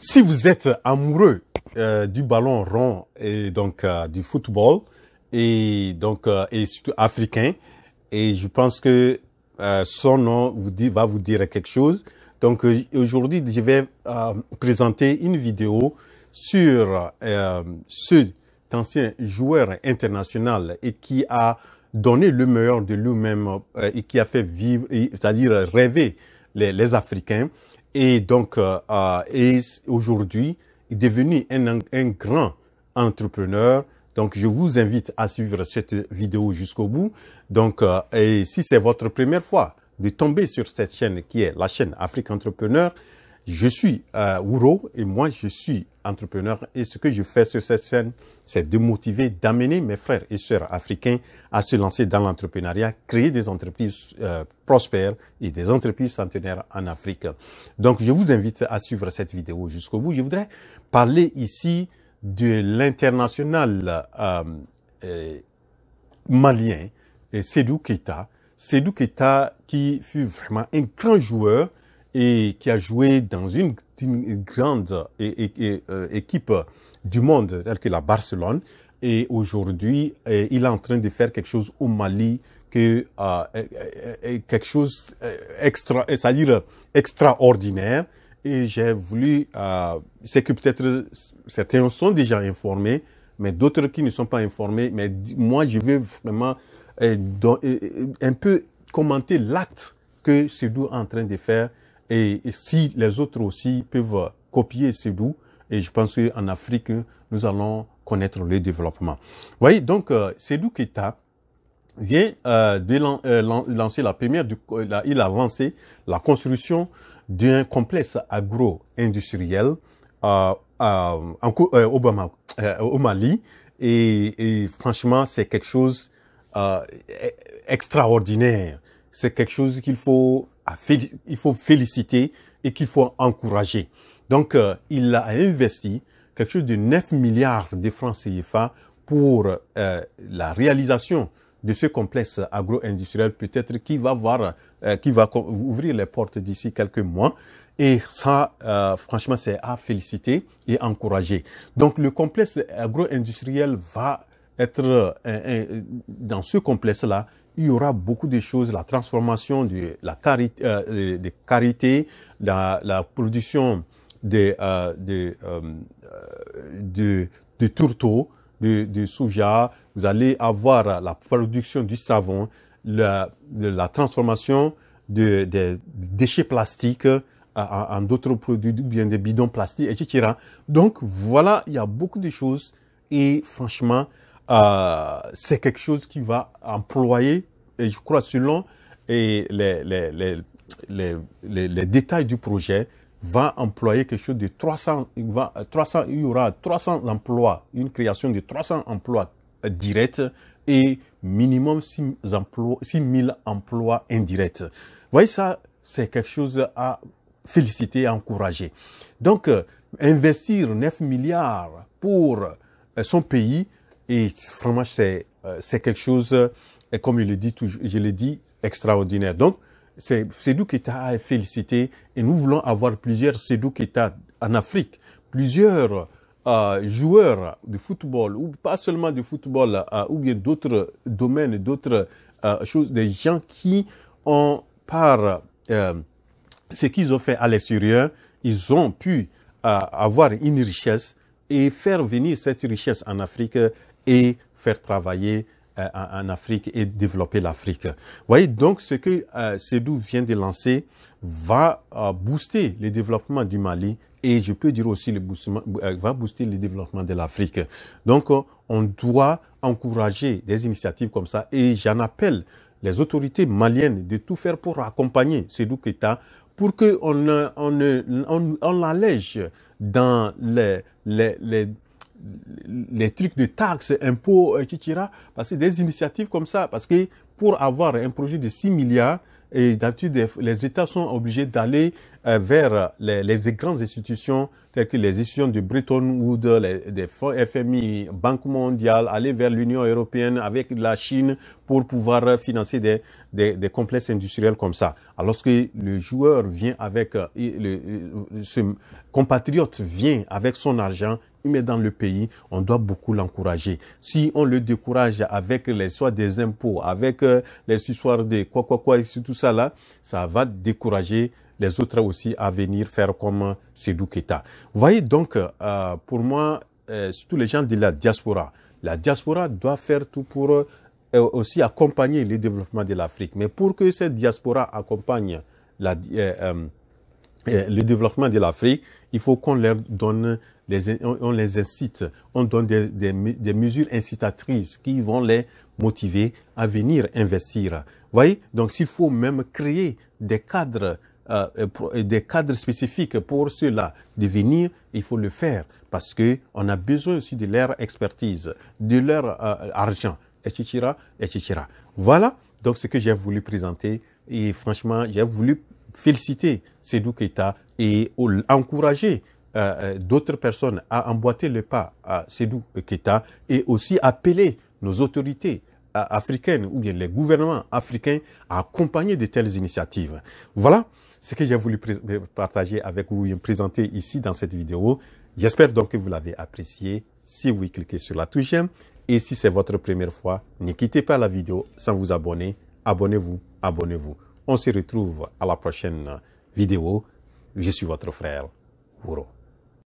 Si vous êtes amoureux euh, du ballon rond et donc euh, du football et donc euh, et surtout africain, et je pense que son nom vous dit, va vous dire quelque chose. Donc aujourd'hui, je vais présenter une vidéo sur ce ancien joueur international et qui a donné le meilleur de lui-même et qui a fait vivre, c'est-à-dire rêver les Africains. Et donc, euh, euh, aujourd'hui, il est devenu un, un, grand entrepreneur. Donc, je vous invite à suivre cette vidéo jusqu'au bout. Donc, euh, et si c'est votre première fois de tomber sur cette chaîne qui est la chaîne Afrique Entrepreneur, je suis Ouro euh, et moi, je suis entrepreneur et ce que je fais sur cette scène, c'est de motiver, d'amener mes frères et sœurs africains à se lancer dans l'entrepreneuriat, créer des entreprises euh, prospères et des entreprises centenaires en Afrique. Donc, je vous invite à suivre cette vidéo jusqu'au bout. Je voudrais parler ici de l'international euh, malien, Sedou Keta. Sedou Keta qui fut vraiment un grand joueur et qui a joué dans une, grande euh, équipe du monde, telle que la Barcelone. Et aujourd'hui, euh, il est en train de faire quelque chose au Mali que euh, quelque chose extra, c'est-à-dire extraordinaire. Et j'ai voulu, c'est que peut-être certains sont déjà informés, mais d'autres qui ne sont pas informés. Mais moi, je veux vraiment un peu commenter l'acte que Sidou est en train de faire et, si les autres aussi peuvent copier ces et je pense qu'en Afrique, nous allons connaître le développement. Vous voyez, donc, euh, Sedou Keta vient euh, de euh, lancer la première, il a lancé la construction d'un complexe agro-industriel au Mali. Et, et franchement, c'est quelque chose e-, extraordinaire. C'est quelque chose qu'il faut il faut féliciter et qu'il faut encourager. Donc, euh, il a investi quelque chose de 9 milliards de francs CFA pour euh, la réalisation de ce complexe agro-industriel, peut-être qui va voir, euh, qui va ouvrir les portes d'ici quelques mois. Et ça, franchement, c'est à féliciter et encourager. Donc, le complexe agro-industriel va être dans ce complexe-là, il y aura beaucoup de choses, la transformation de la carité, euh, de la, production de, euh, euh, de, de, tourteaux, de, de soja, vous allez avoir la production du savon, la, la transformation de, de déchets plastiques en, d'autres produits, bien des bidons plastiques, etc. Donc voilà, il y a beaucoup de choses et franchement, euh, c'est quelque chose qui va employer, et je crois selon et les, les, les, les, détails du projet, va employer quelque chose de 300, va, 300, il y aura 300 emplois, une création de 300 emplois directs et minimum 6 emplois, 6000 emplois indirects. Vous voyez ça, c'est quelque chose à féliciter à encourager. Donc, euh, investir 9 milliards pour euh, son pays, et franchement, c'est euh, quelque chose, euh, et comme je le dis toujours, je le dis, extraordinaire. Donc, c'est Sedou qu'il a félicité et nous voulons avoir plusieurs Sedou Keta en Afrique, plusieurs euh, joueurs de football ou pas seulement du football euh, ou bien d'autres domaines, d'autres euh, choses, des gens qui ont par ce qu'ils ont fait à l'extérieur, ils ont pu avoir une richesse et faire venir cette richesse en Afrique et faire travailler euh, en Afrique et développer l'Afrique. Vous voyez, donc ce que euh, vient de lancer va euh, booster le développement du Mali et je peux dire aussi le boost euh, va booster le développement de l'Afrique. Donc on doit encourager des initiatives comme ça et j'en appelle les autorités maliennes de tout faire pour accompagner Cédou Keta pour qu'on on, on, on, l'allège dans les, les, les les trucs de taxes, impôts, etc. Parce que des initiatives comme ça, parce que pour avoir un projet de 6 milliards, et d'habitude, les États sont obligés d'aller euh, vers les, les grandes institutions c'est que les institutions de Bretton Woods, des FMI, Banque mondiale, aller vers l'Union européenne avec la Chine pour pouvoir financer des, complexes industriels comme ça. Alors que le joueur vient avec, euh, le, ce compatriote vient avec son argent, il met dans le pays, on doit beaucoup l'encourager. Si on le décourage avec les soins des impôts, avec euh, les soins des quoi, quoi, quoi, et tout ça là, ça va décourager les autres aussi à venir faire comme Sédou Vous voyez donc, euh, pour moi, euh, tous les gens de la diaspora, la diaspora doit faire tout pour euh, aussi accompagner le développement de l'Afrique. Mais pour que cette diaspora accompagne la, le développement de l'Afrique, il faut qu'on leur donne les, on, les incite, on donne des, des, mesures incitatrices qui vont les motiver à venir investir. Vous voyez Donc s'il faut même créer des cadres euh, des cadres spécifiques pour cela venir, il faut le faire parce que on a besoin aussi de leur expertise, de leur euh, argent, etc., etc. Voilà donc ce que j'ai voulu présenter et franchement, j'ai voulu féliciter Sedou Keita et encourager euh, euh, d'autres personnes à emboîter le pas à Sedou Keita et aussi appeler nos autorités africaines ou bien les gouvernements africains à accompagner de telles initiatives. Voilà ce que j'ai voulu partager avec vous et présenter ici dans cette vidéo. J'espère donc que vous l'avez apprécié. Si oui, cliquez sur la touche j'aime. Et si c'est votre première fois, ne quittez pas la vidéo sans vous abonner. Abonnez-vous, abonnez-vous. On se retrouve à la prochaine vidéo. Je suis votre frère,